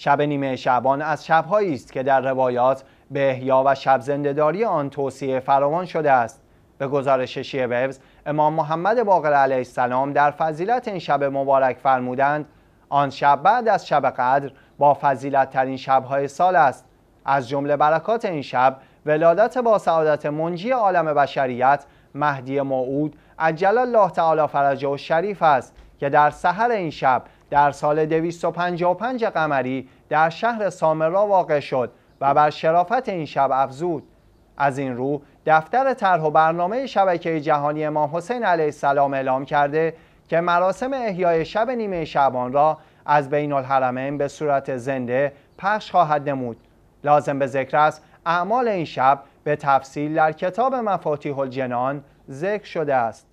شب نیمه شبان از شبهایی است که در روایات به احیا و شب زندهداری آن توصیه فراوان شده است به گزارش شیعه وبز امام محمد باقر علیه السلام در فضیلت این شب مبارک فرمودند آن شب بعد از شب قدر با فضیلت ترین های سال است از جمله برکات این شب ولادت با سعادت منجی عالم بشریت مهدی موعود عجل الله تعالی فرجه و شریف است که در سحر این شب در سال 255 قمری در شهر سامرا واقع شد و بر شرافت این شب افزود از این رو دفتر طرح و برنامه شبکه جهانی امام حسین علیه السلام اعلام کرده که مراسم احیای شب نیمه شبان را از بین الحرمین به صورت زنده پخش خواهد نمود لازم به ذکر است اعمال این شب به تفصیل در کتاب مفاتیح الجنان ذکر شده است